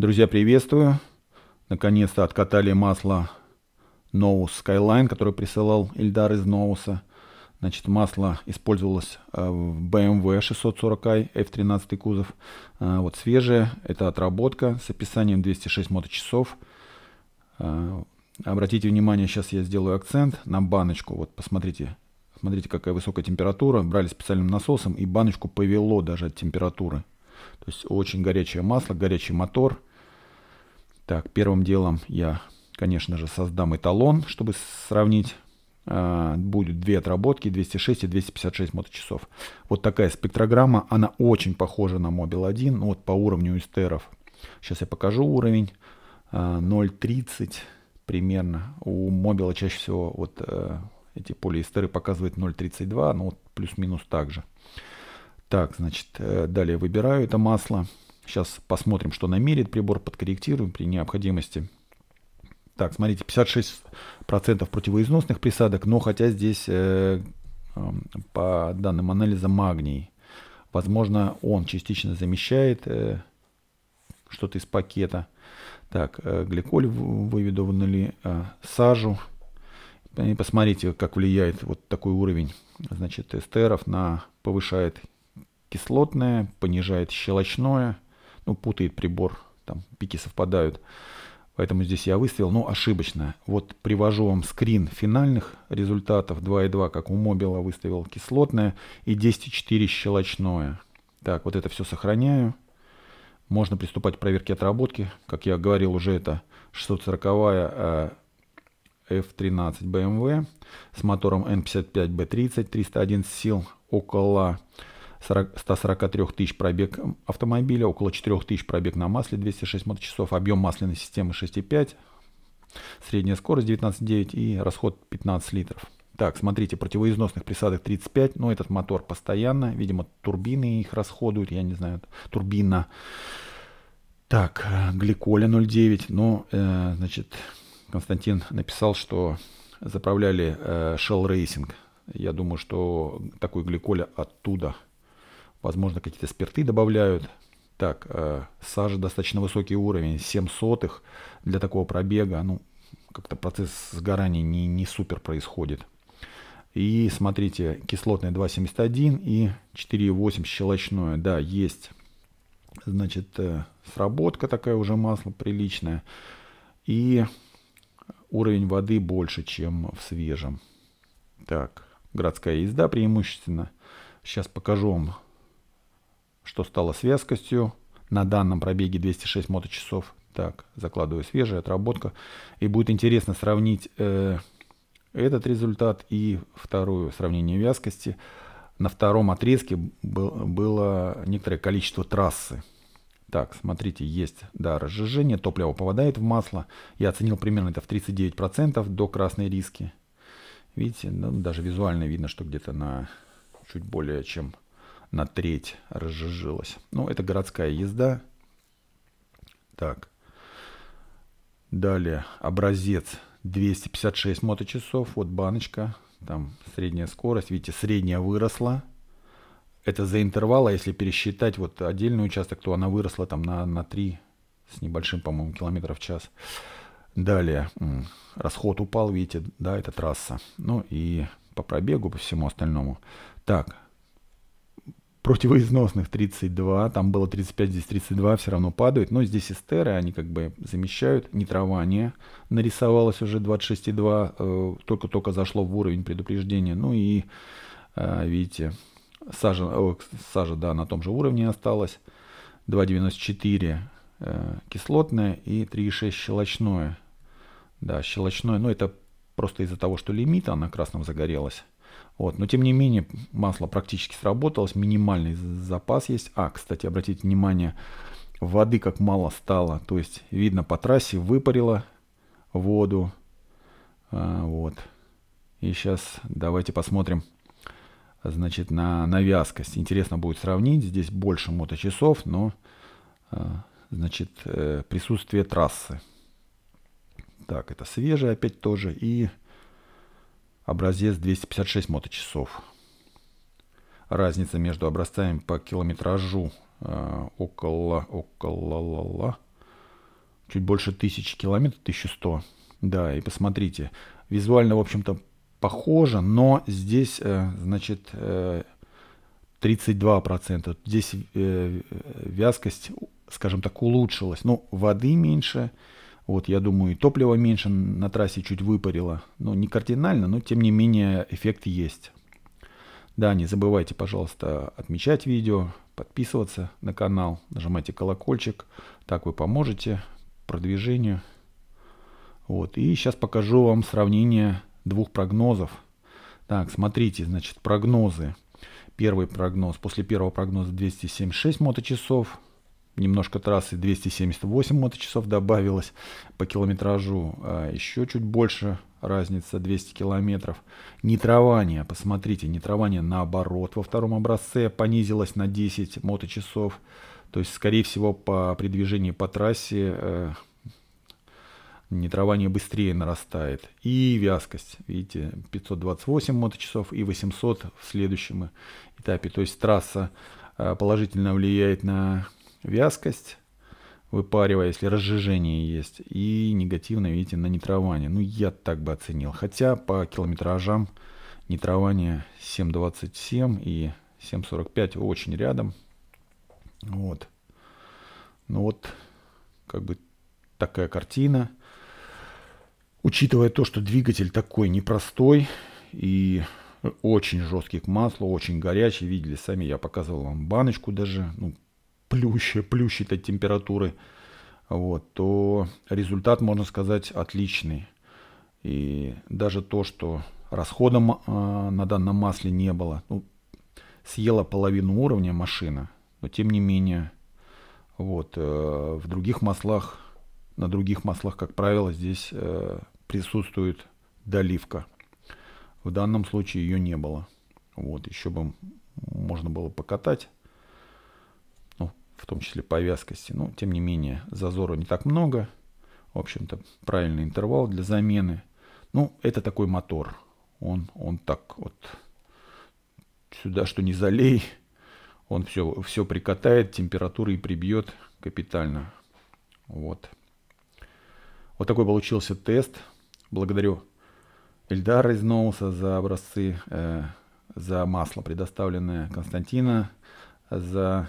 Друзья, приветствую. Наконец-то откатали масло Ноус Skyline, которое присылал Ильдар из Ноуса. Значит, масло использовалось э, в BMW 640i F13 кузов. Э, вот свежее, это отработка с описанием 206 моточасов. Э, обратите внимание, сейчас я сделаю акцент на баночку. Вот посмотрите, смотрите, какая высокая температура. Брали специальным насосом и баночку повело даже от температуры. То есть очень горячее масло, горячий мотор – так, первым делом я, конечно же, создам эталон, чтобы сравнить. А, будет две отработки, 206 и 256 моточасов. Вот такая спектрограмма, она очень похожа на Mobil 1, ну, вот по уровню эстеров. Сейчас я покажу уровень. 0.30 а, примерно. У мобила чаще всего вот э, эти полиэстеры показывают 0.32, ну вот плюс-минус также. Так, значит, э, далее выбираю это масло. Сейчас посмотрим, что намерит прибор, подкорректируем при необходимости. Так, смотрите, 56% противоизносных присадок, но хотя здесь э, эм, по данным анализа магний. Возможно, он частично замещает э, что-то из пакета. Так, э, гликоль выведу ли э, сажу. И посмотрите, как влияет вот такой уровень значит, эстеров на повышает кислотное, понижает щелочное – ну, путает прибор, там пики совпадают. Поэтому здесь я выставил, но ошибочно. Вот привожу вам скрин финальных результатов 2,2, как у Мобила выставил кислотное, и 10,4 щелочное. Так, вот это все сохраняю. Можно приступать к проверке отработки. Как я говорил, уже это 640 F13 BMW с мотором N55 B30, 311 сил, около 143 тысяч пробег автомобиля, около 4 тысяч пробег на масле, 206 моточасов, объем масляной системы 6,5, средняя скорость 19,9 и расход 15 литров. Так, смотрите, противоизносных присадок 35, но этот мотор постоянно, видимо, турбины их расходуют, я не знаю, турбина. Так, гликоля 0,9, но, э, значит, Константин написал, что заправляли э, Shell Racing. Я думаю, что такой гликоля оттуда – Возможно, какие-то спирты добавляют. Так, э, сажа достаточно высокий уровень, 7 сотых для такого пробега. Ну, как-то процесс сгорания не, не супер происходит. И смотрите, кислотное 2,71 и 4,8 щелочное. Да, есть, значит, э, сработка такая уже масло приличная. И уровень воды больше, чем в свежем. Так, городская езда преимущественно. Сейчас покажу вам что стало с вязкостью на данном пробеге 206 моточасов. Так, закладываю свежая отработка. И будет интересно сравнить э, этот результат и вторую сравнение вязкости. На втором отрезке был, было некоторое количество трассы. Так, смотрите, есть, да, разжижение, топливо попадает в масло. Я оценил примерно это в 39% до красной риски. Видите, ну, даже визуально видно, что где-то на чуть более чем на треть разжижилась. Ну, это городская езда. Так. Далее образец 256 моточасов. Вот баночка. Там средняя скорость. Видите, средняя выросла. Это за интервал, а если пересчитать вот отдельный участок, то она выросла там на, на 3 с небольшим, по-моему, километров в час. Далее расход упал, видите, да, это трасса. Ну и по пробегу, по всему остальному. Так, противоизносных 32, там было 35, здесь 32, все равно падают. Но здесь эстеры, они как бы замещают. Нитрование нарисовалось уже 26,2, э, только-только зашло в уровень предупреждения. Ну и, э, видите, сажа, о, сажа, да, на том же уровне осталась. 2,94 э, кислотное и 3,6 щелочное. Да, щелочное, но ну, это просто из-за того, что лимита она красным загорелась. Вот. Но тем не менее масло практически сработалось, минимальный запас есть. А, кстати, обратите внимание, воды как мало стало. То есть видно по трассе выпарило воду. А, вот. И сейчас давайте посмотрим значит, на, на вязкость. Интересно будет сравнить. Здесь больше моточасов, но а, значит, э, присутствие трассы. Так, это свежее опять тоже. И Образец 256 моточасов. Разница между образцами по километражу э, около, около, ла, ла, чуть больше тысячи километров, 1100. Да, и посмотрите, визуально, в общем-то, похоже, но здесь, э, значит, э, 32%. Здесь э, э, вязкость, скажем так, улучшилась. Ну, воды меньше, вот, я думаю, и топливо меньше на трассе чуть выпарило. но ну, не кардинально, но тем не менее эффект есть. Да, не забывайте, пожалуйста, отмечать видео, подписываться на канал, нажимайте колокольчик. Так вы поможете продвижению. Вот, и сейчас покажу вам сравнение двух прогнозов. Так, смотрите, значит, прогнозы. Первый прогноз, после первого прогноза 276 моточасов, немножко трассы 278 моточасов добавилось, по километражу а еще чуть больше разница 200 километров. Нитрование, посмотрите, нитрование наоборот во втором образце понизилось на 10 моточасов. То есть, скорее всего, по, при движении по трассе э, нитрование быстрее нарастает. И вязкость, видите, 528 моточасов и 800 в следующем этапе. То есть трасса э, положительно влияет на вязкость, выпаривая, если разжижение есть, и негативно, видите, на нитрование. Ну, я так бы оценил. Хотя по километражам нитрование 7.27 и 7.45 очень рядом. Вот. Ну вот, как бы такая картина. Учитывая то, что двигатель такой непростой и очень жесткий к маслу, очень горячий. Видели сами, я показывал вам баночку даже. Ну, плюще плющит от температуры, вот, то результат, можно сказать, отличный. И даже то, что расхода э, на данном масле не было, ну, съела половину уровня машина, но тем не менее, вот, э, в других маслах, на других маслах, как правило, здесь э, присутствует доливка. В данном случае ее не было. Вот, еще бы можно было покатать том числе по вязкости. Но, тем не менее, зазора не так много. В общем-то, правильный интервал для замены. Ну, это такой мотор. Он, он так вот сюда, что не залей, он все, все прикатает, температуры и прибьет капитально. Вот. Вот такой получился тест. Благодарю Эльдара из Ноуса за образцы, э, за масло, предоставленное Константина, за